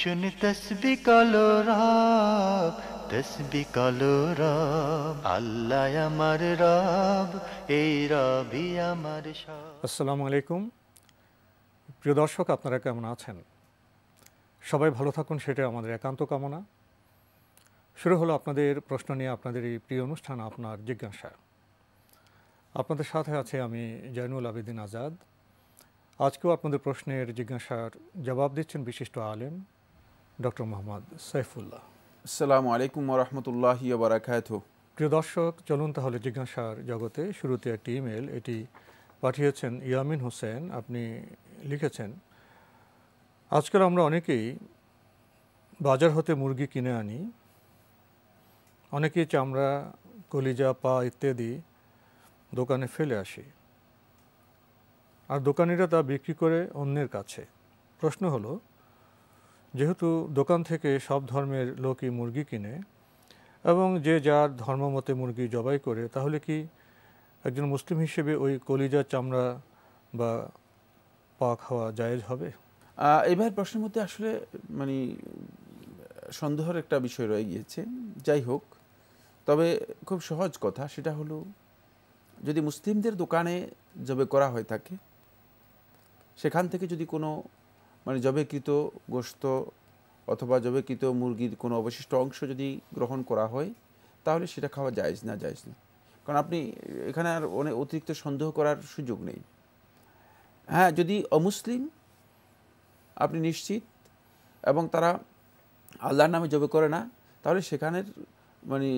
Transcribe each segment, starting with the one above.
শুন তসবি কালো রব তসবি কালো রব আল্লাহ আমার রব এই রবি আমার আসসালামু আলাইকুম প্রিয় দর্শক আপনারা কেমন আছেন সবাই ভালো থাকুন সেটা আমাদের একান্ত কামনা শুরু হলো আপনাদের প্রশ্ন নিয়ে আপনাদের এই প্রিয় অনুষ্ঠান আপনার জিজ্ঞাসা আপনাদের সাথে আছে আমি জয়নুল আবেদিন আজাদ আজকেও আপনাদের প্রশ্নের জিজ্ঞাসার জবাব দিচ্ছেন বিশিষ্ট আলেম ডক্টর মোহাম্মদ সাইফুল্লাহ আসসালামু আলাইকুম রহমতুল্লাহ বারাকাত প্রিয় দর্শক চলুন তাহলে জিজ্ঞাসার জগতে শুরুতে একটি ইমেল এটি পাঠিয়েছেন ইয়ামিন হোসেন আপনি লিখেছেন আজকাল আমরা অনেকেই বাজার হতে মুরগি কিনে আনি অনেকেই চামড়া কলিজা পা ইত্যাদি দোকানে ফেলে আসি আর দোকানিরা তা বিক্রি করে অন্যের কাছে প্রশ্ন হলো যেহেতু দোকান থেকে সব ধর্মের লোকই মুরগি কিনে এবং যে যার ধর্মমতে মুরগি জবাই করে তাহলে কি একজন মুসলিম হিসেবে ওই কলিজা চামড়া বা পা খাওয়া জায়েজ হবে এবার প্রশ্নের মধ্যে আসলে মানে সন্দেহের একটা বিষয় রয়ে গিয়েছে যাই হোক তবে খুব সহজ কথা সেটা হলো যদি মুসলিমদের দোকানে জবে করা হয়ে থাকে সেখান থেকে যদি কোনো মানে জবেকৃত গোস্ত অথবা জবেকৃত মুরগির কোনো অবশিষ্ট অংশ যদি গ্রহণ করা হয় তাহলে সেটা খাওয়া যায়জ না যায়জ না কারণ আপনি এখানে আর অনেক অতিরিক্ত সন্দেহ করার সুযোগ নেই হ্যাঁ যদি অমুসলিম আপনি নিশ্চিত এবং তারা আল্লাহর নামে জবে করে না তাহলে সেখানের মানে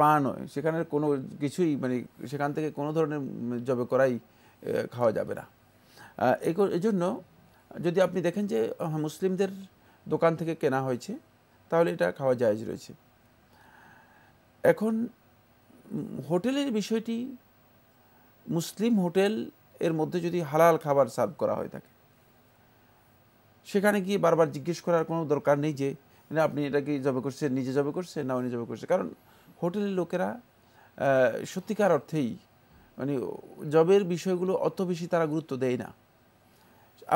পা নয় সেখানের কোনো কিছুই মানে সেখান থেকে কোনো ধরনের জবে করাই খাওয়া যাবে না এজন্য যদি আপনি দেখেন যে মুসলিমদের দোকান থেকে কেনা হয়েছে তাহলে এটা খাওয়া জায়জ রয়েছে এখন হোটেলের বিষয়টি মুসলিম হোটেল এর মধ্যে যদি হালাল খাবার সার্ভ করা হয়ে থাকে সেখানে গিয়ে বারবার জিজ্ঞেস করার কোনো দরকার নেই যে না আপনি এটা কি জবে করছেন নিজে জবে করছেন না উনি জবে করছে কারণ হোটেলের লোকেরা সত্যিকার অর্থেই মানে জবের বিষয়গুলো অত বেশি তারা গুরুত্ব দেয় না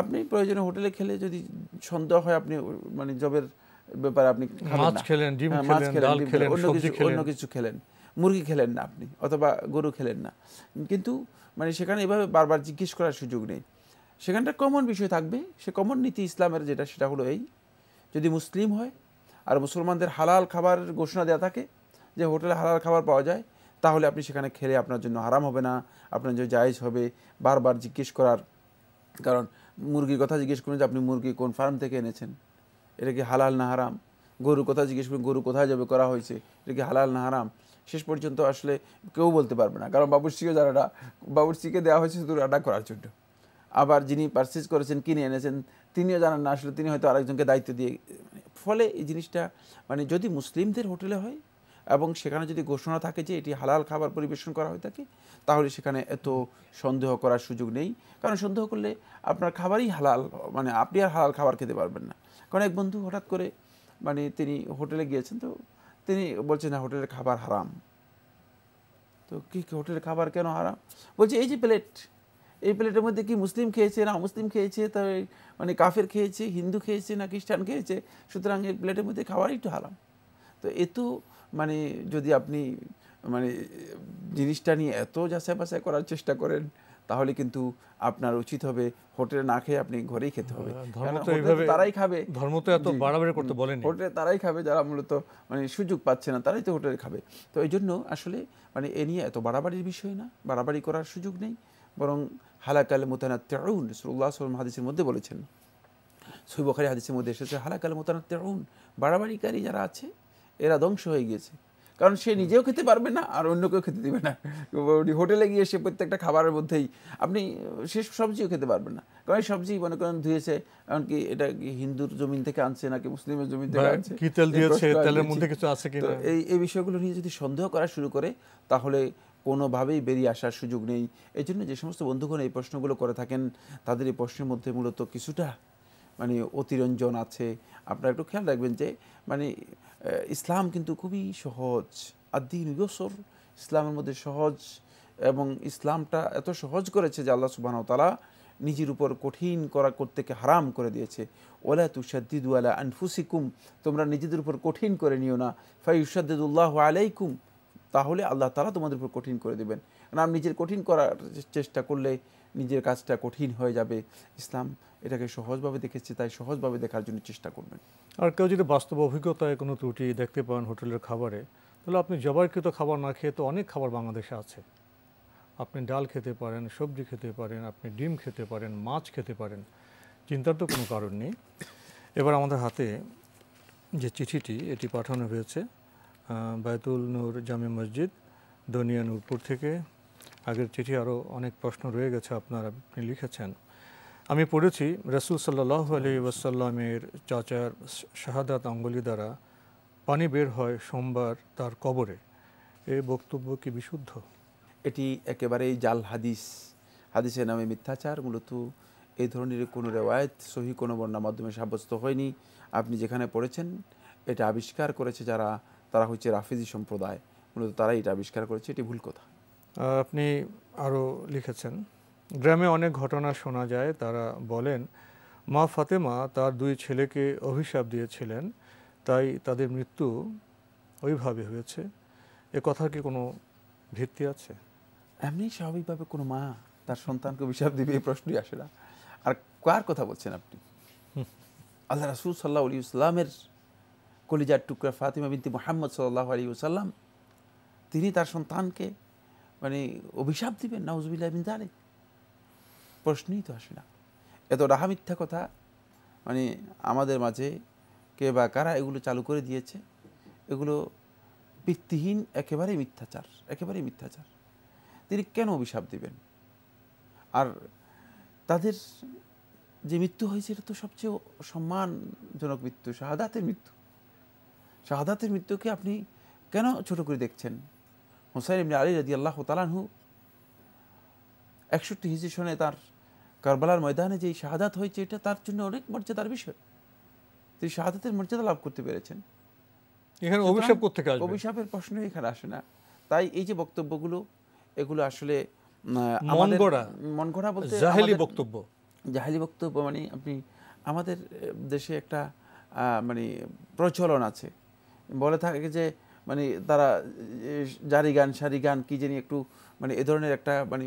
আপনি প্রয়োজনে হোটেলে খেলে যদি সন্দেহ হয় আপনি মানে জবের ব্যাপারে আপনি মাছ খেলেন ডিম হ্যাঁ, খেলেন ডাল খেলেন অন্য কিছু অন্য কিছু খেলেন মুরগি খেলেন না আপনি অথবা গরু খেলেন না কিন্তু মানে সেখানে এভাবে বারবার জিজ্ঞেস করার সুযোগ নেই সেখানটা কমন বিষয় থাকবে সে কমন নীতি ইসলামের যেটা সেটা হলো এই যদি মুসলিম হয় আর মুসলমানদের হালাল খাবার ঘোষণা দেওয়া থাকে যে হোটেলে হালাল খাবার পাওয়া যায় তাহলে আপনি সেখানে খেলে আপনার জন্য হারাম হবে না আপনার জন্য জায়জ হবে বারবার জিজ্ঞেস করার কারণ মুরগির কথা জিজ্ঞেস করুন যে আপনি মুরগি কোন ফার্ম থেকে এনেছেন এটা কি হালাল না হারাম গরুর কথা জিজ্ঞেস করুন গরু কোথায় যাবে করা হয়েছে এটা কি হালাল না হারাম শেষ পর্যন্ত আসলে কেউ বলতে পারবে না কারণ বাবুর্চিও যারা বাবুর্চিকে দেওয়া হয়েছে শুধু রাডা করার জন্য আবার যিনি পারচেজ করেছেন কিনে এনেছেন তিনিও জানান না আসলে তিনি হয়তো আরেকজনকে দায়িত্ব দিয়ে ফলে এই জিনিসটা মানে যদি মুসলিমদের হোটেলে হয় এবং সেখানে যদি ঘোষণা থাকে যে এটি হালাল খাবার পরিবেশন করা হয়ে থাকে তাহলে সেখানে এত সন্দেহ করার সুযোগ নেই কারণ সন্দেহ করলে আপনার খাবারই হালাল মানে আপনি আর হালাল খাবার খেতে পারবেন না কারণ এক বন্ধু হঠাৎ করে মানে তিনি হোটেলে গিয়েছেন তো তিনি বলছেন না হোটেলের খাবার হারাম তো কী হোটেলের খাবার কেন হারাম বলছে এই যে প্লেট এই প্লেটের মধ্যে কি মুসলিম খেয়েছে না মুসলিম খেয়েছে তার মানে কাফের খেয়েছে হিন্দু খেয়েছে না খ্রিস্টান খেয়েছে সুতরাং এই প্লেটের মধ্যে খাবারই একটু হারাম তো এত মানে যদি আপনি মানে জিনিসটা নিয়ে এত যাচাই বাছাই করার চেষ্টা করেন তাহলে কিন্তু আপনার উচিত হবে হোটেলে না খেয়ে আপনি ঘরেই খেতে হবে হ্যাঁ, তারাই খাবে ধর্ম তো এত বাড়াবাড়ি করতে বলেন হোটেলে তারাই খাবে যারা মূলত মানে সুযোগ পাচ্ছে না তারাই তো হোটেলে খাবে তো এই জন্য আসলে মানে এ নিয়ে এত বাড়াবাড়ির বিষয় না বাড়াবাড়ি করার সুযোগ নেই বরং হালাকাল মোতানা তেরুন সুল্লাহ সাল হাদিসের মধ্যে বলেছেন সৈবখারি হাদিসের মধ্যে এসেছে হালাকাল মোতানা তেরুন বাড়াবাড়িকারী যারা আছে এরা ধ্বংস হয়ে গিয়েছে কারণ সে নিজেও খেতে পারবে না আর অন্য কেউ খেতে দেবে না হোটেলে গিয়ে সে প্রত্যেকটা খাবারের মধ্যেই আপনি সে সবজিও খেতে পারবে না কারণ এই সবজি মনে করেন ধুয়েছে এমনকি এটা কি হিন্দুর জমিন থেকে আনছে নাকি মুসলিমের জমিন থেকে আনছে কিছু আছে এই এই বিষয়গুলো নিয়ে যদি সন্দেহ করা শুরু করে তাহলে কোনোভাবেই বেরিয়ে আসার সুযোগ নেই এই জন্য যে সমস্ত বন্ধুগণ এই প্রশ্নগুলো করে থাকেন তাদের এই প্রশ্নের মধ্যে মূলত কিছুটা মানে অতিরঞ্জন আছে আপনারা একটু খেয়াল রাখবেন যে মানে ইসলাম কিন্তু খুবই সহজ আদিন ইয়সর ইসলামের মধ্যে সহজ এবং ইসলামটা এত সহজ করেছে যে আল্লাহ সুবাহ তালা নিজের উপর কঠিন করা করতেকে হারাম করে দিয়েছে ওলা তুষাদ্দিদু আলা আনফুসিকুম তোমরা নিজেদের উপর কঠিন করে নিও না ফাইউসাদ্দিদুল্লাহ আলাইকুম তাহলে আল্লাহ তালা তোমাদের উপর কঠিন করে দেবেন কারণ নিজের কঠিন করার চেষ্টা করলে নিজের কাজটা কঠিন হয়ে যাবে ইসলাম এটাকে সহজভাবে দেখেছি তাই সহজভাবে দেখার জন্য চেষ্টা করবেন আর কেউ যদি বাস্তব অভিজ্ঞতায় কোনো ত্রুটি দেখতে পান হোটেলের খাবারে তাহলে আপনি জবাইকৃত খাবার না খেয়ে তো অনেক খাবার বাংলাদেশে আছে আপনি ডাল খেতে পারেন সবজি খেতে পারেন আপনি ডিম খেতে পারেন মাছ খেতে পারেন চিন্তার তো কোনো কারণ নেই এবার আমাদের হাতে যে চিঠিটি এটি পাঠানো হয়েছে বায়তুল নূর জামে মসজিদ দনিয়া নূরপুর থেকে আগের চিঠি আরও অনেক প্রশ্ন রয়ে গেছে আপনার আপনি লিখেছেন আমি পড়েছি রসুল সাল্লাহ আলী ওয়াসাল্লামের চাচার শাহাদাত আঙ্গুলি দ্বারা পানি বের হয় সোমবার তার কবরে এ বক্তব্য কি বিশুদ্ধ এটি একেবারেই জাল হাদিস হাদিসের নামে মিথ্যাচার মূলত এই ধরনের কোনো রেওয়ায়ত সহি কোনো বর্ণার মাধ্যমে সাব্যস্ত হয়নি আপনি যেখানে পড়েছেন এটা আবিষ্কার করেছে যারা তারা হচ্ছে রাফিজি সম্প্রদায় মূলত তারাই এটা আবিষ্কার করেছে এটি ভুল কথা আপনি আরও লিখেছেন গ্রামে অনেক ঘটনা শোনা যায় তারা বলেন মা ফাতেমা তার দুই ছেলেকে অভিশাপ দিয়েছিলেন তাই তাদের মৃত্যু ওইভাবে হয়েছে এ কথার কি কোনো ভিত্তি আছে এমনি স্বাভাবিকভাবে কোনো মা তার সন্তানকে অভিশাপ দিবে এই প্রশ্নই আসে না আর কার কথা বলছেন আপনি আল্লাহ রাসুল সাল্লাহ আলী ইসলামের কলিজার টুকরা ফাতিমা বিনতি মোহাম্মদ সাল্লাহ আলী সাল্লাম তিনি তার সন্তানকে মানে অভিশাপ দিবেন নাউজবিল্লাহ বিন তারেক প্রশ্নই তো আসে না এত রাহা মিথ্যা কথা মানে আমাদের মাঝে কে বা কারা এগুলো চালু করে দিয়েছে এগুলো ভিত্তিহীন একেবারেই মিথ্যাচার একেবারেই মিথ্যাচার তিনি কেন অভিশাপ দেবেন আর তাদের যে মৃত্যু হয়েছে এটা তো সবচেয়ে সম্মানজনক মৃত্যু শাহাদাতের মৃত্যু শাহাদাতের মৃত্যুকে আপনি কেন ছোট করে দেখছেন হোসাইন আলী রাজি আল্লাহ তালানহু একষট্টি হিজি সনে তার কারবালার ময়দানে যে শাহাদাত হয়েছে এটা তার জন্য অনেক মর্যাদার বিষয় তিনি শাহাদাতের মর্যাদা লাভ করতে পেরেছেন এখানে অভিশাপ করতে গেল অভিশাপের প্রশ্ন এখানে আসে না তাই এই যে বক্তব্যগুলো এগুলো আসলে মনগড়া বলতে জাহেলি বক্তব্য জাহেলি বক্তব্য মানে আপনি আমাদের দেশে একটা মানে প্রচলন আছে বলে থাকে যে মানে তারা জারি গান সারি গান কি জানি একটু মানে এ ধরনের একটা মানে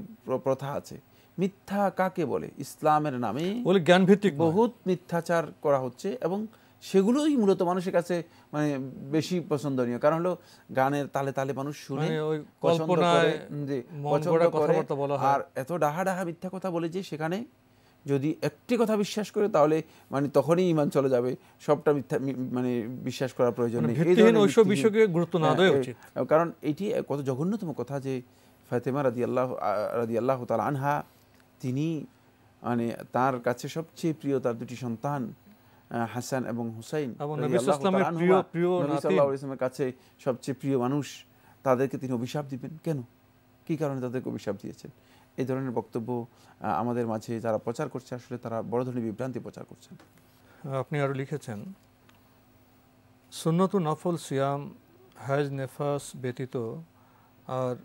প্রথা আছে মিথ্যা কাকে বলে ইসলামের নামে বলে জ্ঞানভিত্তিক বহুত মিথ্যাচার করা হচ্ছে এবং সেগুলোই মূলত মানুষের কাছে মানে বেশি পছন্দনীয় কারণ হলো গানের তালে তালে মানুষ শুনে মানে আর এত ডাহা ডাহা মিথ্যা কথা বলে যে সেখানে যদি একটি কথা বিশ্বাস করে তাহলে মানে তখনই ইমান চলে যাবে সবটা মিথ্যা মানে বিশ্বাস করার প্রয়োজন মানে নেই গুরুত্ব না হ্যাঁ, হ্যাঁ। কারণ এটি কত জঘন্যতম কথা যে ফাতেমা আল্লাহ রাদিয়াল্লাহ আল্লাহ তালা আনহা তিনি মানে তার কাছে সবচেয়ে প্রিয় তার দুটি সন্তান হাসান এবং হুসাইন ইসলামের কাছে সবচেয়ে প্রিয় মানুষ তাদেরকে তিনি অভিশাপ দিবেন কেন কি কারণে তাদেরকে অভিশাপ দিয়েছেন এই ধরনের বক্তব্য আমাদের মাঝে যারা প্রচার করছে আসলে তারা বড় ধরনের বিভ্রান্তি প্রচার করছেন আপনি আরো লিখেছেন সুন্নত নফল সিয়াম হাজ নেফাস ব্যতীত আর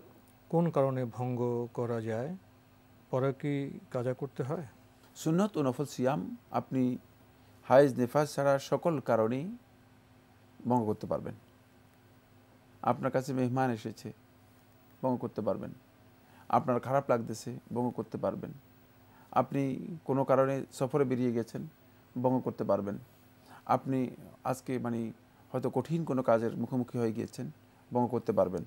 কোন কারণে ভঙ্গ করা যায় পরে কি কাজা করতে হয় সুন্নত ও নফল সিয়াম আপনি হায়েজ নেফাজ ছাড়া সকল কারণেই বঙ্গ করতে পারবেন আপনার কাছে মেহমান এসেছে বঙ্গ করতে পারবেন আপনার খারাপ লাগতেছে বঙ্গ করতে পারবেন আপনি কোনো কারণে সফরে বেরিয়ে গেছেন বঙ্গ করতে পারবেন আপনি আজকে মানে হয়তো কঠিন কোনো কাজের মুখোমুখি হয়ে গিয়েছেন ভঙ্গ করতে পারবেন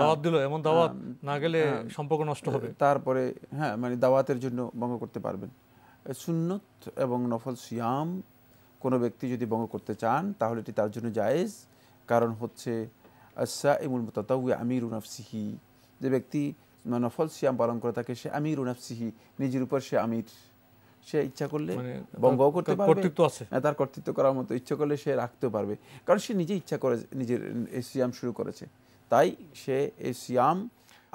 দাওয়াত দিল এমন দাওয়াত না গেলে সম্পর্ক নষ্ট হবে তারপরে হ্যাঁ মানে দাওয়াতের জন্য ভঙ্গ করতে পারবেন সুন্নত এবং নফল সিয়াম কোনো ব্যক্তি যদি ভঙ্গ করতে চান তাহলে এটি তার জন্য জায়েজ কারণ হচ্ছে আসা ইমুল মোতাউ আমির উনাফসিহি যে ব্যক্তি নফল সিয়াম পালন করে থাকে সে আমির উনাফসিহি নিজের উপর সে আমির সে ইচ্ছা করলে বঙ্গ মানে করতে পারবে হ্যাঁ, তার কর্তৃত্ব করার মতো ইচ্ছা করলে সে রাখতে পারবে কারণ সে নিজে ইচ্ছা করে নিজের সিয়াম শুরু করেছে তাই সে এই সিয়াম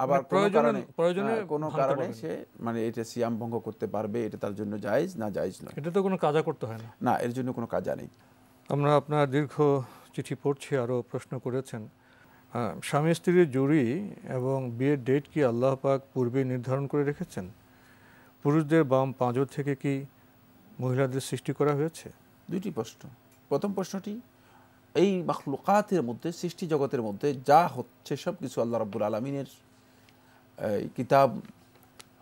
আবার মানে প্রয়োজনে হ্যাঁ, কোনো কারণে সে মানে এটা সিয়াম ভঙ্গ করতে পারবে এটা তার জন্য জায়েজ না জায়েজ না এটা তো কোনো কাজা করতে হয় না না এর জন্য কোনো কাজা নেই আমরা আপনার দীর্ঘ চিঠি পড়ছি আরও প্রশ্ন করেছেন স্বামী স্ত্রীর জুড়ি এবং বিয়ের ডেট কি আল্লাহ পাক পূর্বে নির্ধারণ করে রেখেছেন পুরুষদের বাম পাঁজর থেকে কি মহিলাদের সৃষ্টি করা হয়েছে দুইটি প্রশ্ন প্রথম প্রশ্নটি এই মাখলুকাতের মধ্যে সৃষ্টি জগতের মধ্যে যা হচ্ছে সব কিছু আল্লাহ রাবুল আলমিনের কিতাব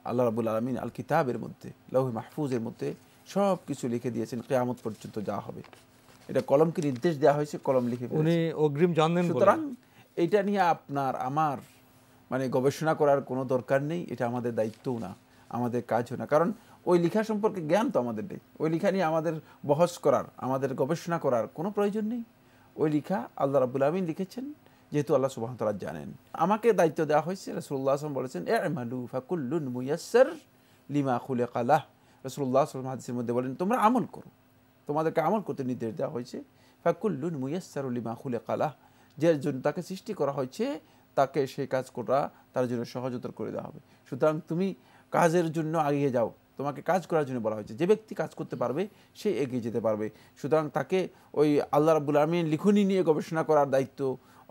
আল্লাহ রাবুল আলমিন আল কিতাবের মধ্যে লৌহ মাহফুজের মধ্যে সব কিছু লিখে দিয়েছেন কেয়ামত পর্যন্ত যা হবে এটা কলমকে নির্দেশ দেওয়া হয়েছে কলম লিখে উনি অগ্রিম জানলেন সুতরাং এটা নিয়ে আপনার আমার মানে গবেষণা করার কোনো দরকার নেই এটা আমাদের দায়িত্বও না আমাদের কাজ হয় না কারণ ওই লেখা সম্পর্কে জ্ঞান তো আমাদের নেই ওই লেখা নিয়ে আমাদের বহস করার আমাদের গবেষণা করার কোনো প্রয়োজন নেই ওই লেখা আল্লাহ রাবুল আলমিন লিখেছেন যেহেতু আল্লাহ সুবাহতাল্লাহ জানেন আমাকে দায়িত্ব দেওয়া হয়েছে রসুল্লাহ আসলাম বলেছেন এ মালু ফাকুল্লুন মুয়াসর লিমা খুলে কালাহ রসুল্লাহ আসলাম হাদিসের মধ্যে বলেন তোমরা আমল করো তোমাদেরকে আমল করতে নির্দেশ দেওয়া হয়েছে ফাকুল্লুন মুয়াসর লিমা খুলে কালাহ যে জন্য তাকে সৃষ্টি করা হয়েছে তাকে সেই কাজ করা তার জন্য সহজতর করে দেওয়া হবে সুতরাং তুমি কাজের জন্য আগিয়ে যাও তোমাকে কাজ করার জন্য বলা হয়েছে যে ব্যক্তি কাজ করতে পারবে সে এগিয়ে যেতে পারবে সুতরাং তাকে ওই আল্লাহ রাবুল আলমিন লিখনি নিয়ে গবেষণা করার দায়িত্ব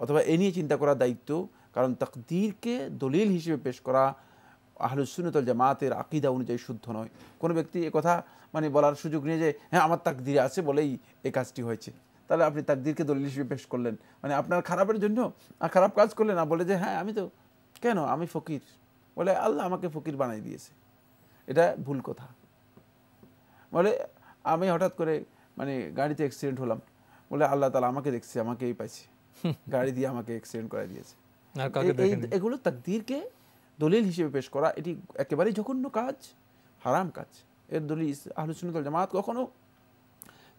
অথবা এ নিয়ে চিন্তা করার দায়িত্ব কারণ তাকদীরকে দলিল হিসেবে পেশ করা আহলুসুনতল জামাতের আকিদা অনুযায়ী শুদ্ধ নয় কোনো ব্যক্তি কথা মানে বলার সুযোগ নিয়ে যে হ্যাঁ আমার তাকদিরে আছে বলেই এই কাজটি হয়েছে তাহলে আপনি তাকদীরকে দলিল হিসেবে পেশ করলেন মানে আপনার খারাপের জন্য আর খারাপ কাজ করলেন না বলে যে হ্যাঁ আমি তো কেন আমি ফকির বলে আল্লাহ আমাকে ফকির বানাই দিয়েছে এটা ভুল কথা বলে আমি হঠাৎ করে মানে গাড়িতে অ্যাক্সিডেন্ট হলাম বলে আল্লাহ তালা আমাকে দেখছে আমাকেই পাইছে গাড়ি দিয়ে আমাকে অ্যাক্সিডেন্ট করাই দিয়েছে এগুলো তাকদিরকে দলিল হিসেবে পেশ করা এটি একেবারেই জঘন্য কাজ হারাম কাজ এর দলিল আহলুসুল জামাত কখনো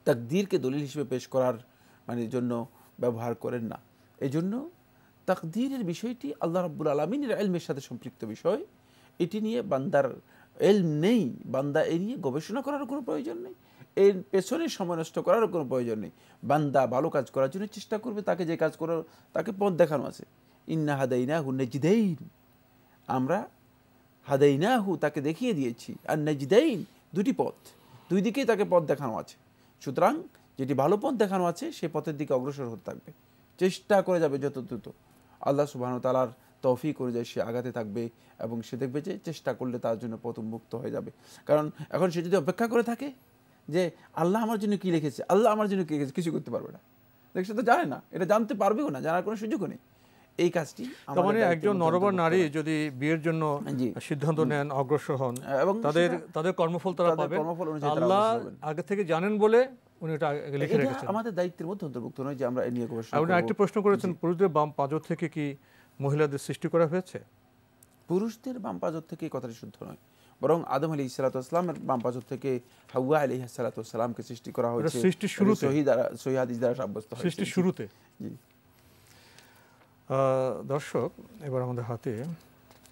তাকদিরকে দলিল হিসেবে পেশ করার মানে জন্য ব্যবহার করেন না এই জন্য তাকদিরের বিষয়টি আল্লাহ রাব্বুল আলমিনের এলমের সাথে সম্পৃক্ত বিষয় এটি নিয়ে বান্দার এলম নেই বান্দা এ নিয়ে গবেষণা করার কোনো প্রয়োজন নেই এর পেছনে সময় নষ্ট করারও কোনো প্রয়োজন নেই বান্দা ভালো কাজ করার জন্য চেষ্টা করবে তাকে যে কাজ করার তাকে পথ দেখানো আছে ইন্না হাদাইনা হু নেজিদাইন আমরা হাদাইনা হু তাকে দেখিয়ে দিয়েছি আর নেজিদাইন দুটি পথ দুই দিকেই তাকে পথ দেখানো আছে সুতরাং যেটি ভালো পথ দেখানো আছে সে পথের দিকে অগ্রসর হতে থাকবে চেষ্টা করে যাবে যত দ্রুত আল্লাহ সুবাহন সুবাহতালার তৌফিক অনুযায়ী সে আগাতে থাকবে এবং সে দেখবে যে চেষ্টা করলে তার জন্য প্রথম মুক্ত হয়ে যাবে কারণ এখন সে যদি অপেক্ষা করে থাকে যে আল্লাহ আমার জন্য কি লিখেছে আল্লাহ আমার জন্য কী লিখেছে কিছু করতে পারবে না দেখ সে তো জানে না এটা জানতে পারবেও না জানার কোনো সুযোগও নেই এই কাজটি মানে একজন নরবর নারী যদি বিয়ের জন্য সিদ্ধান্ত নেন অগ্রসর হন এবং তাদের তাদের কর্মফল তারা পাবে আল্লাহ আগে থেকে জানেন বলে উনি এটা আমাদের দায়িত্বের মধ্যে অন্তর্ভুক্ত নয় যে আমরা এ নিয়ে গবেষণা আপনি আরেকটি প্রশ্ন করেছেন পুরুষদের বাম পাঁজর থেকে কি মহিলাদের সৃষ্টি করা হয়েছে পুরুষদের বাম পাঁজর থেকে এই কথাটি শুদ্ধ নয় বরং আদম আলী ইসালাতামের বাম পাঁচর থেকে হাউয়া আলী সালাতামকে সৃষ্টি করা হয়েছে সৃষ্টি শুরু সহিদিস দ্বারা সাব্যস্ত সৃষ্টি শুরুতে জি দর্শক এবার আমাদের হাতে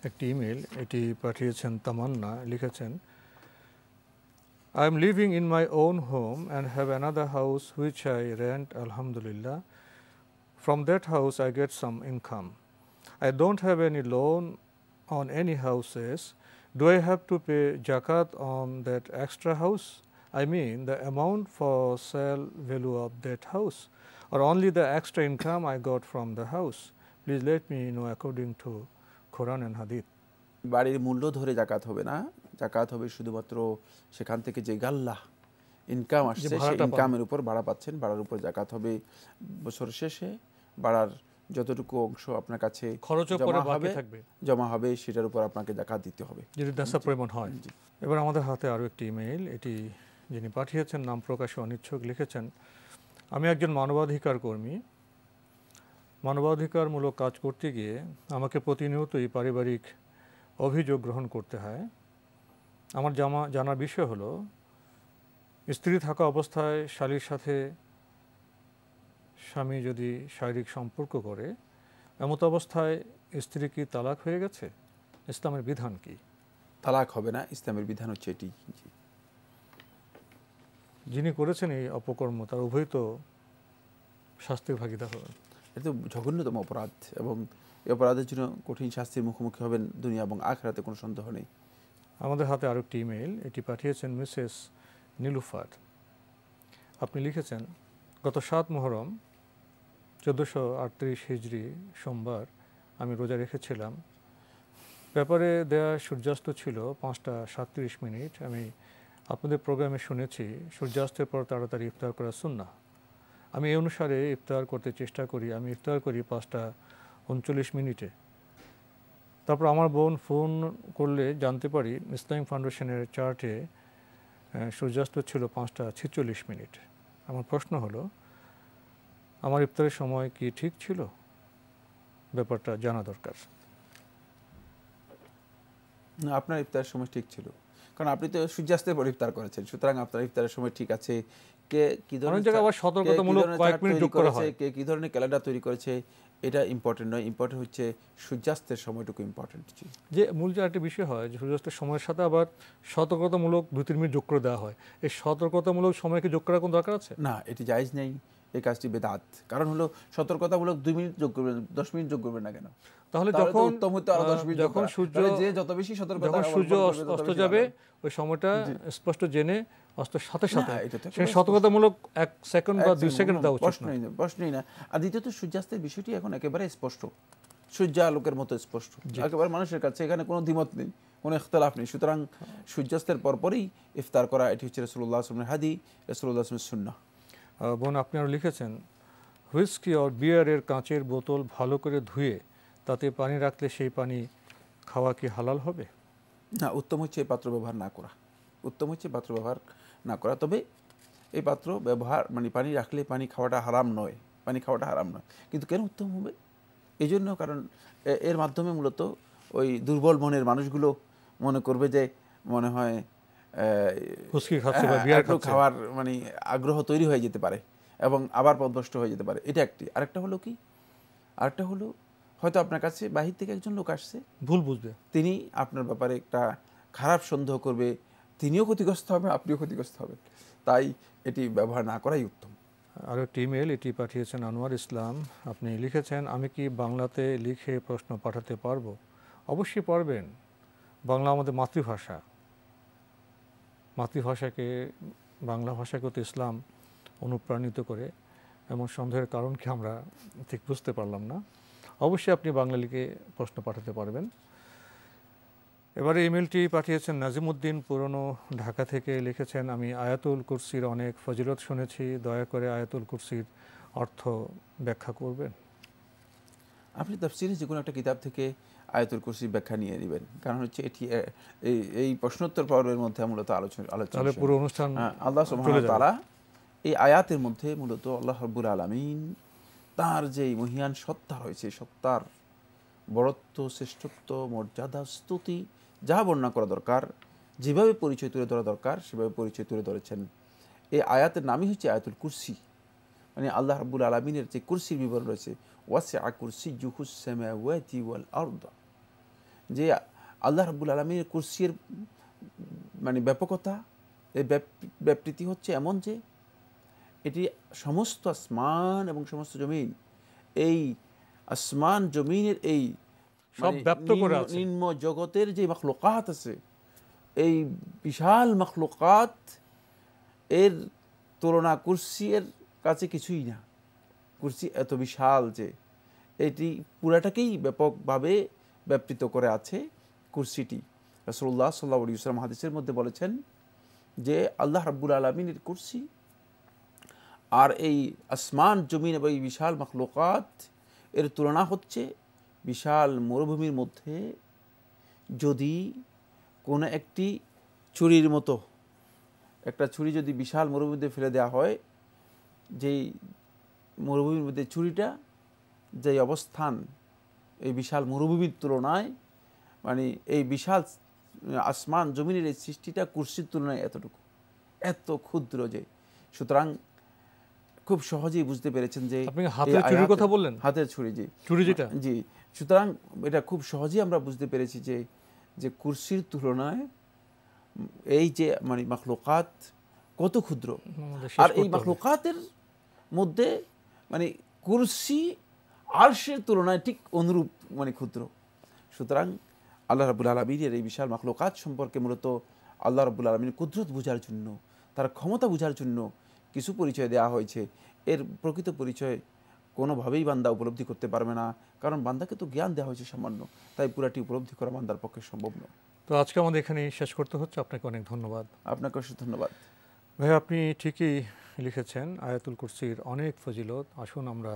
একটি ইমেল এটি পাঠিয়েছেন তামান্না লিখেছেন I am living in my own home and have another house which I rent Alhamdulillah. From that house I get some income. I don't have any loan on any houses. Do I have to pay jakat on that extra house? I mean the amount for sale value of that house or only the extra income I got from the house. Please let me know according to Quran and Hadith. বাড়ির মূল্য ধরে জাকাত হবে না জাকাত হবে শুধুমাত্র সেখান থেকে যে গাল্লা ইনকাম আসছে সেই ইনকামের উপর ভাড়া পাচ্ছেন ভাড়ার উপর জাকাত হবে বছর শেষে ভাড়ার যতটুকু অংশ আপনার কাছে জমা হবে সেটার উপর আপনাকে জাকাত দিতে হবে যদি দাসা পরিমাণ হয় এবার আমাদের হাতে আরও একটি ইমেইল এটি যিনি পাঠিয়েছেন নাম প্রকাশে অনিচ্ছুক লিখেছেন আমি একজন মানবাধিকার কর্মী মানবাধিকারমূলক কাজ করতে গিয়ে আমাকে প্রতিনিয়তই পারিবারিক অভিযোগ গ্রহণ করতে হয় আমার জামা জানার বিষয় হলো স্ত্রী থাকা অবস্থায় শালির সাথে স্বামী যদি শারীরিক সম্পর্ক করে এমত অবস্থায় স্ত্রী কি তালাক হয়ে গেছে ইসলামের বিধান কি তালাক হবে না ইসলামের বিধান হচ্ছে এটি যিনি করেছেন এই অপকর্ম তার উভয় তো শাস্তির ভাগিদার হবেন এটা তো জঘন্যতম অপরাধ এবং এই অপরাধের জন্য কঠিন শাস্তির মুখোমুখি হবেন দুনিয়া এবং রাতে কোনো সন্দেহ নেই আমাদের হাতে একটি ইমেইল এটি পাঠিয়েছেন মিসেস নীলুফার আপনি লিখেছেন গত সাত মহরম চোদ্দোশো আটত্রিশ হিজড়ি সোমবার আমি রোজা রেখেছিলাম ব্যাপারে দেয়া সূর্যাস্ত ছিল পাঁচটা সাতত্রিশ মিনিট আমি আপনাদের প্রোগ্রামে শুনেছি সূর্যাস্তের পর তাড়াতাড়ি ইফতার করা সুন্না আমি এই অনুসারে ইফতার করতে চেষ্টা করি আমি ইফতার করি পাঁচটা উনচল্লিশ মিনিটে তারপর আমার বোন ফোন করলে জানতে পারি ইসলামিক ফাউন্ডেশনের চার্টে সূর্যাস্ত ছিল পাঁচটা ছেচল্লিশ মিনিট আমার প্রশ্ন হলো আমার ইফতারের সময় কি ঠিক ছিল ব্যাপারটা জানা দরকার আপনার ইফতারের সময় ঠিক ছিল কারণ আপনি তো সূর্যাস্তের পর ইফতার করেছেন সুতরাং আপনার ইফতারের সময় ঠিক আছে কে কি ধরনের সতর্কতামূলক কয়েক মিনিট যোগ করা হয় কে কি ধরনের ক্যালেন্ডার তৈরি করেছে এটা ইম্পর্টেন্ট নয় ইম্পর্টেন্ট হচ্ছে সূর্যাস্তের সময়টুকু ইম্পর্টেন্ট যে মূল যে একটা বিষয় হয় যে সূর্যাস্তের সময়ের সাথে আবার সতর্কতামূলক দু তিন মিনিট যোগ করে দেওয়া হয় এই সতর্কতামূলক সময়কে যোগ করার কোনো দরকার আছে না এটি জায়জ নেই এই কাজটি বেদাত কারণ হলো সতর্কতামূলক দুই মিনিট যোগ করবে দশ মিনিট যোগ করবে না কেন তাহলে যখন উত্তম হতো আরো দশ মিনিট যখন সূর্য যে যত বেশি সতর্কতা সূর্য অস্ত যাবে ওই সময়টা স্পষ্ট জেনে অস্ত্র সাথে সাথে সেটা সতর্কতামূলক এক সেকেন্ড বা দুই সেকেন্ড দেওয়া প্রশ্নই না প্রশ্নই না আর দ্বিতীয়ত সূর্যাস্তের বিষয়টি এখন একেবারে স্পষ্ট সূর্য আলোকের মতো স্পষ্ট একেবারে মানুষের কাছে এখানে কোনো দ্বিমত নেই কোনো ইখতলাফ নেই সুতরাং সূর্যাস্তের পরপরই ইফতার করা এটি হচ্ছে রসুল্লাহ আসলামের হাদি রসুল্লাহ আসলামের বোন লিখেছেন হুইস্কি আর বিয়ারের কাঁচের বোতল ভালো করে ধুয়ে তাতে পানি রাখলে সেই পানি খাওয়া কি হালাল হবে না উত্তম হচ্ছে পাত্র ব্যবহার না করা উত্তম হচ্ছে পাত্র ব্যবহার না করা তবে এই পাত্র ব্যবহার মানে পানি রাখলে পানি খাওয়াটা হারাম নয় পানি খাওয়াটা হারাম নয় কিন্তু কেন উত্তম হবে এই জন্য কারণ এর মাধ্যমে মূলত ওই দুর্বল মনের মানুষগুলো মনে করবে যে মনে হয় হ্যাঁ, খাওয়ার মানে আগ্রহ তৈরি হয়ে যেতে পারে এবং আবার পদভষ্ট হয়ে যেতে পারে এটা একটি আরেকটা হলো কি আরেকটা হলো হয়তো আপনার কাছে বাহির থেকে একজন লোক আসছে ভুল বুঝবে তিনি আপনার ব্যাপারে একটা খারাপ সন্দেহ করবে তিনিও ক্ষতিগ্রস্ত হবেন আপনিও ক্ষতিগ্রস্ত হবেন তাই এটি ব্যবহার না করাই উত্তম আরও একটি ইমেল এটি পাঠিয়েছেন আনোয়ার ইসলাম আপনি লিখেছেন আমি কি বাংলাতে লিখে প্রশ্ন পাঠাতে পারবো অবশ্যই পারবেন বাংলা আমাদের মাতৃভাষা মাতৃভাষাকে বাংলা ভাষাকে তো ইসলাম অনুপ্রাণিত করে এমন সন্দেহের কারণকে আমরা ঠিক বুঝতে পারলাম না অবশ্যই আপনি বাংলা লিখে প্রশ্ন পাঠাতে পারবেন এবারে ইমেলটি পাঠিয়েছেন নাজিমুদ্দিন পুরনো ঢাকা থেকে লিখেছেন আমি আয়াতুল কুরসির অনেক ফজিলত শুনেছি দয়া করে আয়াতুল কুরসির অর্থ ব্যাখ্যা করবেন আপনি তাফসিরে যে কোনো একটা কিতাব থেকে আয়াতুল কুরসির ব্যাখ্যা নিয়ে নেবেন কারণ হচ্ছে এটি এই প্রশ্নোত্তর পর্বের মধ্যে মূলত আলোচনা আলোচনা পুরো অনুষ্ঠান হ্যাঁ, আল্লাহ তারা এই আয়াতের মধ্যে মূলত আল্লাহ রব্বুল আলমিন তার যে মহিয়ান সত্তা রয়েছে সত্তার বড়ত্ব শ্রেষ্ঠত্ব মর্যাদা স্তুতি যাহা বর্ণনা করা দরকার যেভাবে পরিচয় তুলে ধরা দরকার সেভাবে পরিচয় তুলে ধরেছেন এই আয়াতের নামই হচ্ছে আয়াতুল কুরসি মানে আল্লাহ রাবুল আলমিনের যে কুরসির বিবরণ রয়েছে ওয়াসে আ কুরসি জুহুসি আর্দা যে আল্লাহ রাবুল আলমিনের কুরসির মানে ব্যাপকতা এই ব্যাপৃতি হচ্ছে এমন যে এটি সমস্ত আসমান এবং সমস্ত জমিন এই আসমান জমিনের এই সব মানে ব্যপ্ত করে আছে নিম্ন জগতের যে মখলুকাত আছে এই বিশাল মখলুকাত এর তুলনা কুরসি এর কাছে কিছুই না কুর্সি এত বিশাল যে এটি পুরাটাকেই ব্যাপকভাবে ব্যাপৃত করে আছে কুর্সিটি রসুল্লাহ সাল্লাহ ইসলাম হাদিসের মধ্যে বলেছেন যে আল্লাহ রাব্বুল আলমিনের কুরসি আর এই আসমান জমিন এবং এই বিশাল মখলুকাত এর তুলনা হচ্ছে বিশাল মরুভূমির মধ্যে যদি কোনো একটি চুরির মতো একটা ছুরি যদি বিশাল মরুভূমিতে ফেলে দেওয়া হয় যেই মরুভূমির মধ্যে ছুরিটা যে অবস্থান এই বিশাল মরুভূমির তুলনায় মানে এই বিশাল আসমান জমিনের এই সৃষ্টিটা কুর্সির তুলনায় এতটুকু এত ক্ষুদ্র যে সুতরাং খুব সহজেই বুঝতে পেরেছেন যে আপনি হাতের ছুরির কথা বললেন হাতের ছুরি জি ছুরি যেটা জি সুতরাং এটা খুব সহজেই আমরা বুঝতে পেরেছি যে যে কুরসির তুলনায় এই যে মানে মাখলুকাত কত ক্ষুদ্র আর এই মাখলুকাতের মধ্যে মানে কুরসি আরশের তুলনায় ঠিক অনুরূপ মানে ক্ষুদ্র সুতরাং আল্লাহ রাবুল আলমিনের এই বিশাল মাখলুকাত সম্পর্কে মূলত আল্লাহ রাবুল আলমিনের কুদরত বোঝার জন্য তার ক্ষমতা বোঝার জন্য কিছু পরিচয় দেওয়া হয়েছে এর প্রকৃত পরিচয় কোনোভাবেই বান্দা উপলব্ধি করতে পারবে না কারণ বান্দাকে তো জ্ঞান দেওয়া হয়েছে সামান্য তাই পুরাটি উপলব্ধি করা বান্দার পক্ষে সম্ভব নয় তো আজকে আমাদের এখানে শেষ করতে হচ্ছে আপনাকে অনেক ধন্যবাদ আপনাকে অবশ্যই ধন্যবাদ ভাই আপনি ঠিকই লিখেছেন আয়াতুল কুরসির অনেক ফজিলত আসুন আমরা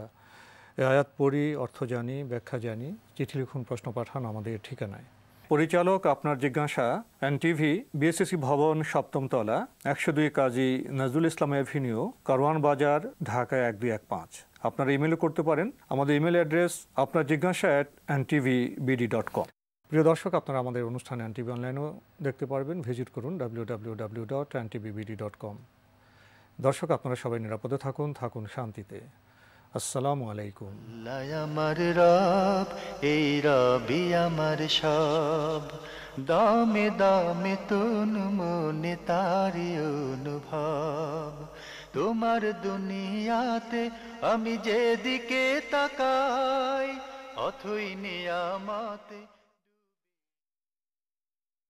আয়াত পড়ি অর্থ জানি ব্যাখ্যা জানি চিঠি লিখুন প্রশ্ন পাঠান আমাদের ঠিকানায় পরিচালক আপনার জিজ্ঞাসা এনটিভি বিএসসিসি ভবন সপ্তম তলা একশো দুই কাজী নজরুল ইসলাম অ্যাভিনিউ কারওয়ান বাজার ঢাকা এক দুই এক পাঁচ আপনারা ইমেলও করতে পারেন আমাদের ইমেল অ্যাড্রেস আপনার জিজ্ঞাসা at NTV BD dot com প্রিয় দর্শক আপনারা আমাদের অনুষ্ঠান এনটিভি অনলাইনেও দেখতে পারবেন ভিজিট করুন W W W dot BD dot com দর্শক আপনারা সবাই নিরাপদে থাকুন থাকুন শান্তিতে আসসালামু আলাইকুম আমার রব এই রবি আমার সব দমে দমে তুন মনে তার অনুভব তোমার দুনিয়াতে আমি যেদিকে তাকাই অথই নিয়ামাতে